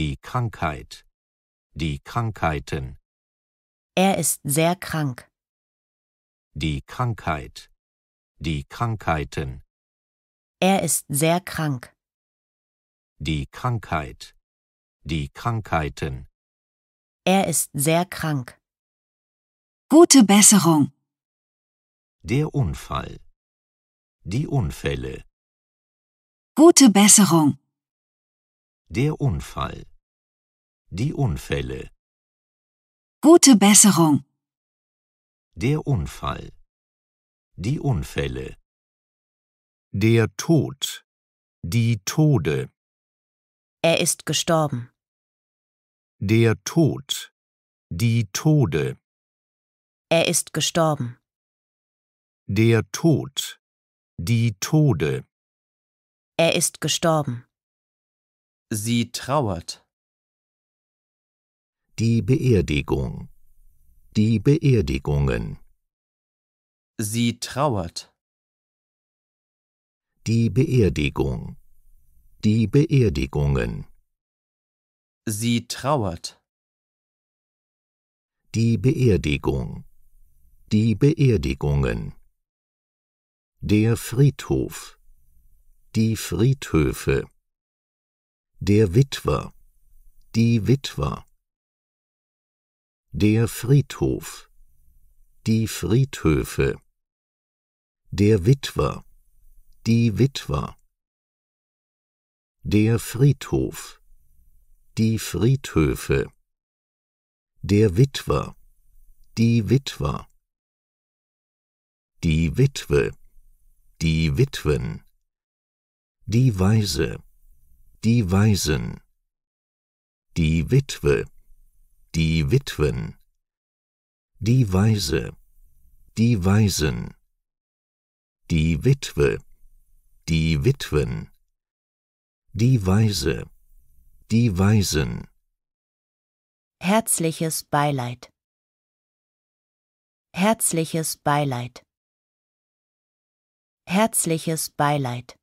Die Krankheit. Die Krankheiten. Er ist sehr krank. Die Krankheit. Die Krankheiten. Er ist sehr krank. Die Krankheit. Die Krankheiten. Er ist sehr krank. Gute Besserung. Der Unfall. Die Unfälle. Gute Besserung. Der Unfall. Die Unfälle. Gute Besserung. Der Unfall. Die Unfälle. Der Tod. Die Tode. Er ist gestorben. Der Tod. Die Tode. Er ist gestorben. Der Tod. Die Tode. Er ist gestorben. Sie trauert. Die Beerdigung. Die Beerdigungen. Sie trauert. Die Beerdigung. Die Beerdigungen. Sie trauert. Die Beerdigung. Die Beerdigungen. Der Friedhof. Die Friedhöfe. Der Witwer. Die Witwer. Der Friedhof. Die Friedhöfe. Der Witwer. Die Witwer. Der Friedhof. Die Friedhöfe. Der Witwer. Die Witwer. Die Witwe. Die Witwen. Die Weise. Die Waisen. Die Witwe die Witwen, die Weise, die Weisen, die Witwe, die Witwen, die Weise, die Waisen. Herzliches Beileid. Herzliches Beileid. Herzliches Beileid.